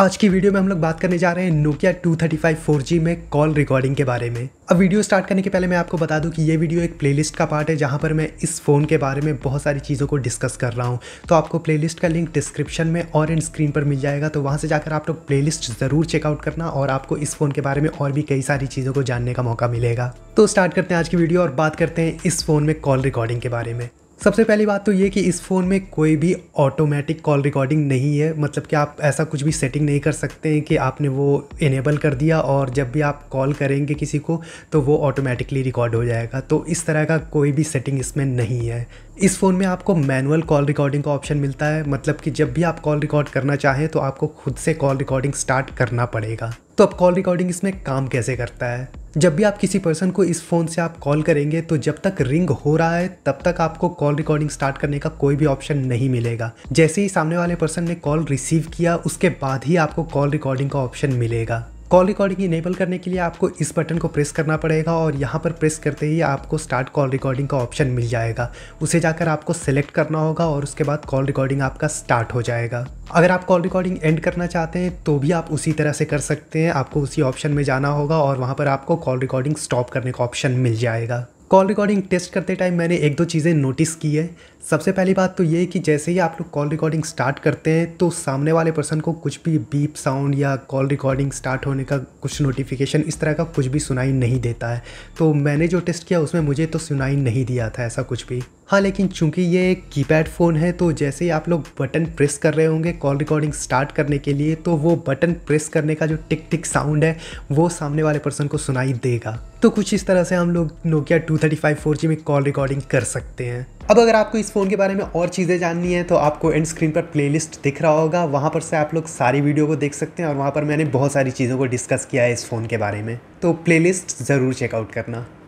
आज की वीडियो में हम लोग बात करने जा रहे हैं नोकिया 235 4G में कॉल रिकॉर्डिंग के बारे में अब वीडियो स्टार्ट करने के पहले मैं आपको बता दूं कि ये वीडियो एक प्लेलिस्ट का पार्ट है जहां पर मैं इस फ़ोन के बारे में बहुत सारी चीज़ों को डिस्कस कर रहा हूं तो आपको प्लेलिस्ट का लिंक डिस्क्रिप्शन में और एंड स्क्रीन पर मिल जाएगा तो वहां से जाकर आप लोग प्ले ज़रूर चेकआउट करना और आपको इस फ़ोन के बारे में और भी कई सारी चीज़ों को जानने का मौका मिलेगा तो स्टार्ट करते हैं आज की वीडियो और बात करते हैं इस फ़ोन में कॉल रिकॉर्डिंग के बारे में सबसे पहली बात तो ये कि इस फ़ोन में कोई भी ऑटोमेटिक कॉल रिकॉर्डिंग नहीं है मतलब कि आप ऐसा कुछ भी सेटिंग नहीं कर सकते हैं कि आपने वो इनेबल कर दिया और जब भी आप कॉल करेंगे किसी को तो वो ऑटोमेटिकली रिकॉर्ड हो जाएगा तो इस तरह का कोई भी सेटिंग इसमें नहीं है इस फ़ोन में आपको मैनुअल कॉल रिकॉर्डिंग का ऑप्शन मिलता है मतलब कि जब भी आप कॉल रिकॉर्ड करना चाहें तो आपको खुद से कॉल रिकॉर्डिंग स्टार्ट करना पड़ेगा तो अब कॉल रिकॉर्डिंग इसमें काम कैसे करता है जब भी आप किसी पर्सन को इस फ़ोन से आप कॉल करेंगे तो जब तक रिंग हो रहा है तब तक आपको कॉल रिकॉर्डिंग स्टार्ट करने का कोई भी ऑप्शन नहीं मिलेगा जैसे ही सामने वाले पर्सन ने कॉल रिसीव किया उसके बाद ही आपको कॉल रिकॉर्डिंग का ऑप्शन मिलेगा कॉल रिकॉर्डिंग इनेबल करने के लिए आपको इस बटन को प्रेस करना पड़ेगा और यहाँ पर प्रेस करते ही आपको स्टार्ट कॉल रिकॉर्डिंग का ऑप्शन मिल जाएगा उसे जाकर आपको सेलेक्ट करना होगा और उसके बाद कॉल रिकॉर्डिंग आपका स्टार्ट हो जाएगा अगर आप कॉल रिकॉर्डिंग एंड करना चाहते हैं तो भी आप उसी तरह से कर सकते हैं आपको उसी ऑप्शन में जाना होगा और वहाँ पर आपको कॉल रिकॉर्डिंग स्टॉप करने का ऑप्शन मिल जाएगा कॉल रिकॉर्डिंग टेस्ट करते टाइम मैंने एक दो चीज़ें नोटिस की है सबसे पहली बात तो ये है कि जैसे ही आप लोग कॉल रिकॉर्डिंग स्टार्ट करते हैं तो सामने वाले पर्सन को कुछ भी बीप साउंड या कॉल रिकॉर्डिंग स्टार्ट होने का कुछ नोटिफिकेशन इस तरह का कुछ भी सुनाई नहीं देता है तो मैंने जो टेस्ट किया उसमें मुझे तो सुनाई नहीं दिया था ऐसा कुछ भी हाँ लेकिन चूंकि ये एक कीपैड फ़ोन है तो जैसे ही आप लोग बटन प्रेस कर रहे होंगे कॉल रिकॉर्डिंग स्टार्ट करने के लिए तो वो बटन प्रेस करने का जो टिक टिक साउंड है वो सामने वाले पर्सन को सुनाई देगा तो कुछ इस तरह से हम लोग नोकिया 235 4G में कॉल रिकॉर्डिंग कर सकते हैं अब अगर आपको इस फ़ोन के बारे में और चीज़ें जाननी है तो आपको एंड स्क्रीन पर प्लेलिस्ट दिख रहा होगा वहाँ पर से आप लोग सारी वीडियो को देख सकते हैं और वहाँ पर मैंने बहुत सारी चीज़ों को डिस्कस किया है इस फ़ोन के बारे में तो प्लेलिस्ट ज़रूर चेकआउट करना